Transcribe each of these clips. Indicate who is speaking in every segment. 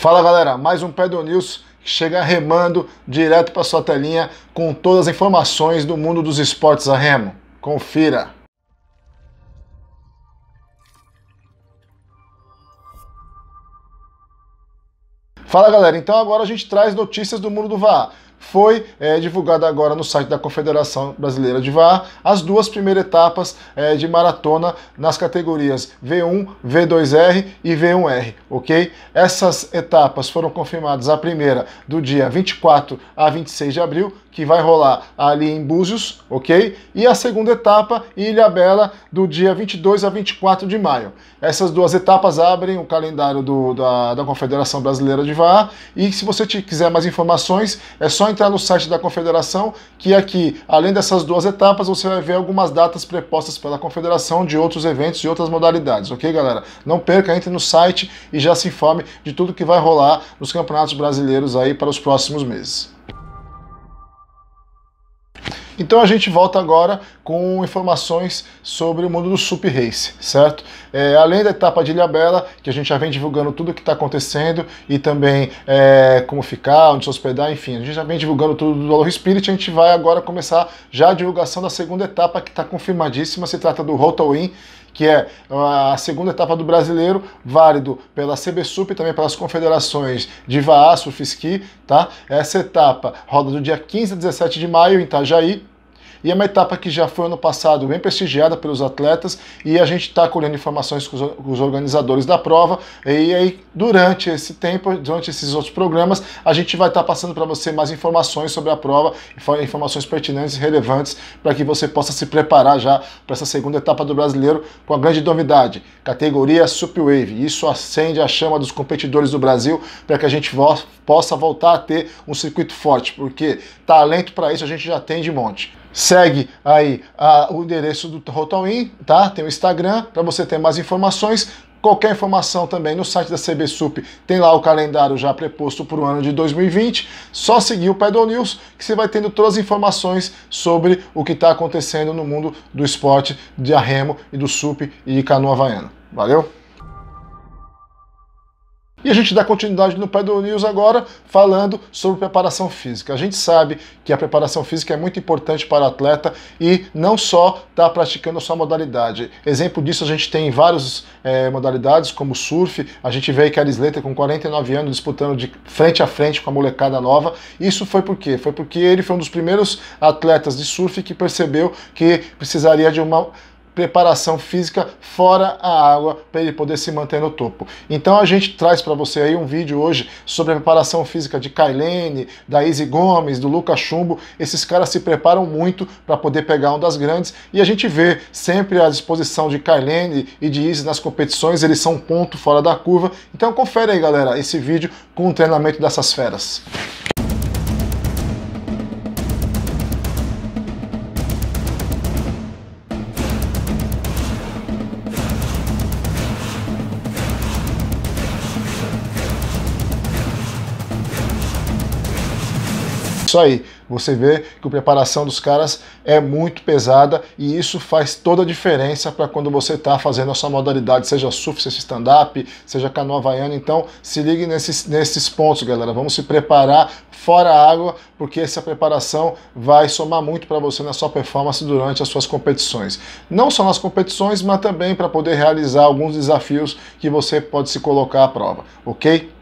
Speaker 1: Fala galera, mais um Pedro News que chega remando direto para sua telinha com todas as informações do mundo dos esportes a remo. Confira! Fala galera, então agora a gente traz notícias do mundo do VAR foi é, divulgada agora no site da Confederação Brasileira de VAR as duas primeiras etapas é, de maratona nas categorias V1, V2R e V1R, ok? Essas etapas foram confirmadas a primeira do dia 24 a 26 de abril, que vai rolar ali em Búzios, ok? E a segunda etapa, Ilha Bela, do dia 22 a 24 de maio. Essas duas etapas abrem o calendário do, da, da Confederação Brasileira de VAR e se você te, quiser mais informações, é só entrar no site da Confederação, que aqui, é além dessas duas etapas, você vai ver algumas datas prepostas pela Confederação de outros eventos e outras modalidades, ok, galera? Não perca, entre no site e já se informe de tudo que vai rolar nos campeonatos brasileiros aí para os próximos meses. Então a gente volta agora com informações sobre o mundo do Sup Race, certo? É, além da etapa de Ilhabela, que a gente já vem divulgando tudo o que está acontecendo e também é, como ficar, onde se hospedar, enfim, a gente já vem divulgando tudo do Valor Spirit, a gente vai agora começar já a divulgação da segunda etapa que está confirmadíssima, se trata do Roto Win, que é ah, a segunda etapa do brasileiro, válido pela CBSUP e também pelas confederações de Vaá, Fiski, tá? Essa etapa roda do dia 15 a 17 de maio em Itajaí, e é uma etapa que já foi ano passado bem prestigiada pelos atletas e a gente está colhendo informações com os, com os, organizadores da prova. E aí, durante esse tempo, durante esses outros programas, a gente vai estar tá passando para você mais informações sobre a prova, informações pertinentes e relevantes para que você possa se preparar já para essa segunda etapa do brasileiro com a grande novidade, categoria Wave. Isso acende a chama dos competidores do Brasil para que a gente possa voltar a ter um circuito forte, porque talento para isso a gente já tem de monte. Segue aí a, o endereço do Rotowin, tá? Tem o Instagram para você ter mais informações. Qualquer informação também no site da CBSUP tem lá o calendário já preposto para o ano de 2020. Só seguir o Pedal News que você vai tendo todas as informações sobre o que está acontecendo no mundo do esporte de arremo e do SUP e canoa havaiana. Valeu! E a gente dá continuidade no Pedro News agora falando sobre preparação física. A gente sabe que a preparação física é muito importante para o atleta e não só está praticando a sua modalidade. Exemplo disso a gente tem várias é, modalidades, como surf, a gente vê que a Arisleta com 49 anos disputando de frente a frente com a molecada nova. Isso foi por quê? Foi porque ele foi um dos primeiros atletas de surf que percebeu que precisaria de uma preparação física fora a água para ele poder se manter no topo. Então a gente traz para você aí um vídeo hoje sobre a preparação física de Kailene, da Izzy Gomes, do Lucas Chumbo. Esses caras se preparam muito para poder pegar um das grandes e a gente vê sempre à disposição de Kailene e de Izzy nas competições, eles são um ponto fora da curva. Então confere aí, galera, esse vídeo com o treinamento dessas feras. Isso aí, você vê que a preparação dos caras é muito pesada e isso faz toda a diferença para quando você está fazendo a sua modalidade, seja surf, seja stand-up, seja canoa havaiana. Então se ligue nesses, nesses pontos, galera. Vamos se preparar fora a água, porque essa preparação vai somar muito para você na sua performance durante as suas competições. Não só nas competições, mas também para poder realizar alguns desafios que você pode se colocar à prova, ok?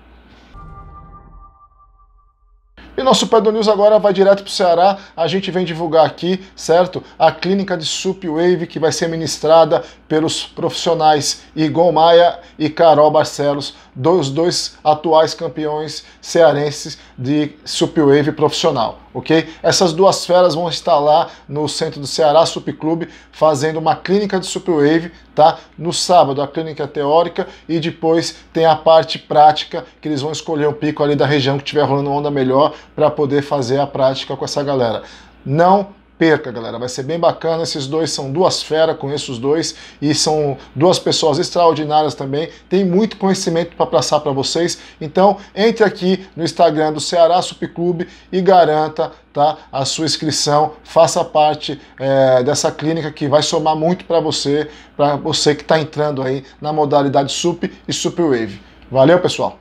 Speaker 1: E nosso Pedro News agora vai direto para o Ceará. A gente vem divulgar aqui, certo? A clínica de Sup Wave que vai ser ministrada pelos profissionais Igor Maia e Carol Barcelos dos dois atuais campeões cearenses de Supwave profissional, ok? Essas duas feras vão estar lá no centro do Ceará Sup Clube fazendo uma clínica de Supwave, tá? No sábado a clínica teórica e depois tem a parte prática que eles vão escolher um pico ali da região que tiver rolando onda melhor para poder fazer a prática com essa galera. Não perca, galera. Vai ser bem bacana. Esses dois são duas feras, conheço os dois e são duas pessoas extraordinárias também. Tem muito conhecimento para passar para vocês. Então, entre aqui no Instagram do Ceará Sup Clube e garanta tá, a sua inscrição. Faça parte é, dessa clínica que vai somar muito para você, para você que está entrando aí na modalidade SUP e SUP Wave. Valeu, pessoal!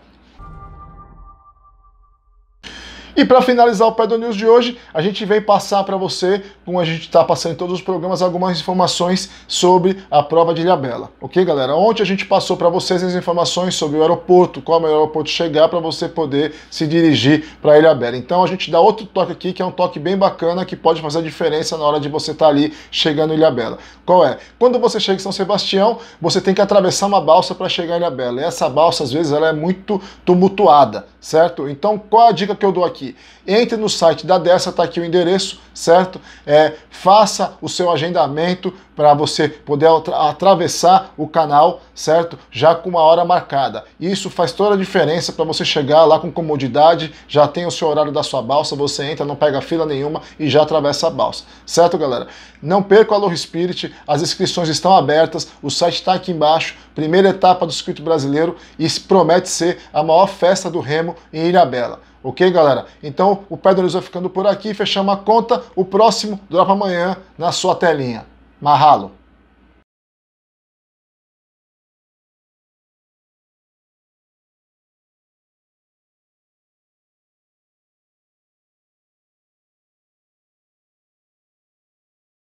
Speaker 1: E para finalizar o Pedro News de hoje, a gente vem passar para você, como a gente está passando em todos os programas, algumas informações sobre a prova de Ilhabela. Ok, galera? Ontem a gente passou para vocês as informações sobre o aeroporto, qual é o melhor aeroporto chegar para você poder se dirigir para Ilhabela. Então a gente dá outro toque aqui, que é um toque bem bacana, que pode fazer a diferença na hora de você estar tá ali chegando em Ilhabela. Qual é? Quando você chega em São Sebastião, você tem que atravessar uma balsa para chegar em Ilhabela. E essa balsa, às vezes, ela é muito tumultuada, certo? Então qual a dica que eu dou aqui? aqui. Entre no site da Dessa, está aqui o endereço, certo? É, faça o seu agendamento para você poder atravessar o canal, certo? Já com uma hora marcada. Isso faz toda a diferença para você chegar lá com comodidade, já tem o seu horário da sua balsa, você entra, não pega fila nenhuma e já atravessa a balsa. Certo, galera? Não perca o Alô Spirit, as inscrições estão abertas, o site está aqui embaixo, primeira etapa do circuito brasileiro e promete ser a maior festa do remo em Ilhabela. Ok, galera? Então o Pé do vai ficando por aqui, fechamos a conta. O próximo dropa amanhã na sua telinha. Marralo!